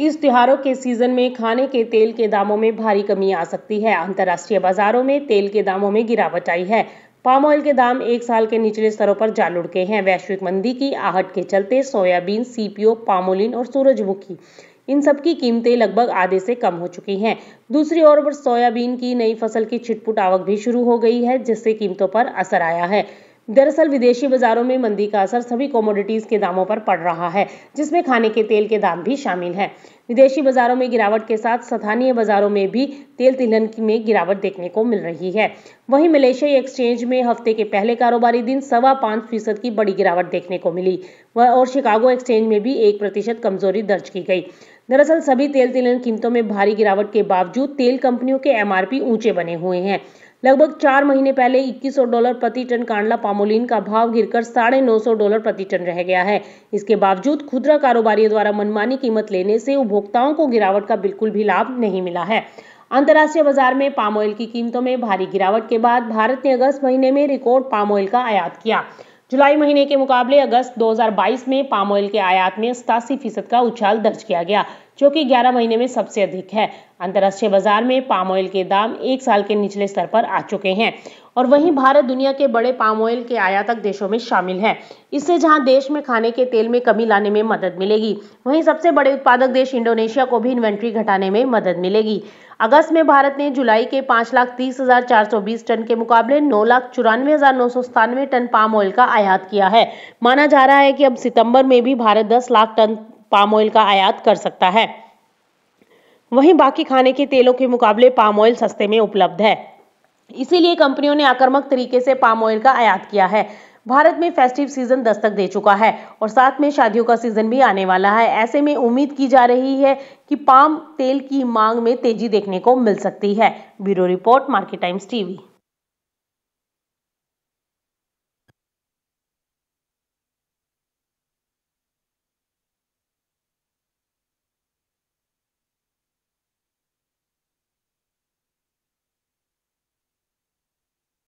इस त्योहारों के सीजन में खाने के तेल के दामों में भारी कमी आ सकती है अंतर्राष्ट्रीय बाजारों में तेल के दामों में गिरावट आई है पाम ऑयल के दाम एक साल के निचले स्तरों पर जा लुड़के हैं वैश्विक मंदी की आहट के चलते सोयाबीन सीपीओ पामोलिन और सूरजमुखी इन सब की कीमतें लगभग आधे से कम हो चुकी हैं दूसरी ओर सोयाबीन की नई फसल की छिटपुट आवक भी शुरू हो गई है जिससे कीमतों पर असर आया है दरअसल विदेशी बाजारों में मंदी का असर सभी कॉमोडिटीज के दामों पर पड़ रहा है जिसमें खाने के तेल के दाम भी शामिल हैं विदेशी बाजारों में गिरावट के साथ स्थानीय बाजारों में भी तेल तिलहन में गिरावट देखने को मिल रही है वहीं मलेशियाई एक्सचेंज में हफ्ते के पहले कारोबारी दिन सवा पाँच फीसद की बड़ी गिरावट देखने को मिली वह और शिकागो एक्सचेंज में भी एक प्रतिशत कमजोरी दर्ज की गई दरअसल सभी तेल तिलहन कीमतों में भारी गिरावट के बावजूद तेल कंपनियों के एमआरपी ऊंचे बने हुए हैं लगभग चार महीने पहले 2100 डॉलर प्रति टन कांडला पामोलिन का भाव गिरकर साढ़े नौ डॉलर प्रति टन रह गया है इसके बावजूद खुदरा कारोबारियों द्वारा मनमानी कीमत लेने से उपभोक्ताओं को गिरावट का बिल्कुल भी लाभ नहीं मिला है अंतर्राष्ट्रीय बाजार में पाम ऑयल की कीमतों में भारी गिरावट के बाद भारत ने अगस्त महीने में रिकॉर्ड पाम ऑयल का आयात किया जुलाई महीने के मुकाबले अगस्त 2022 में पाम ऑयल के आयात में सतासी फीसद का उछाल दर्ज किया गया जो कि 11 महीने में सबसे अधिक है अंतर्राष्ट्रीय बाजार में पाम ऑयल के दाम एक साल के निचले स्तर पर आ चुके हैं और वहीं भारत दुनिया के बड़े पाम ऑयल के आयातक देशों में शामिल है इससे जहां देश में खाने के तेल में कमी लाने में मदद मिलेगी वहीं सबसे बड़े उत्पादक देश इंडोनेशिया को भी इन्वेंट्री घटाने में मदद मिलेगी अगस्त में भारत ने जुलाई के पाँच लाख तीस हजार चार सौ बीस टन के मुकाबले नौ लाख चौरानवे हजार नौ सौ सतानवे टन पाम ऑयल का आयात किया है माना जा रहा है कि अब सितंबर में भी भारत दस लाख टन पाम ऑयल का आयात कर सकता है वहीं बाकी खाने के तेलों के मुकाबले पाम ऑयल सस्ते में उपलब्ध है इसीलिए कंपनियों ने आक्रामक तरीके से पाम ऑयल का आयात किया है भारत में फेस्टिव सीजन दस्तक दे चुका है और साथ में शादियों का सीजन भी आने वाला है ऐसे में उम्मीद की जा रही है कि पाम तेल की मांग में तेजी देखने को मिल सकती है bureau report Market Times TV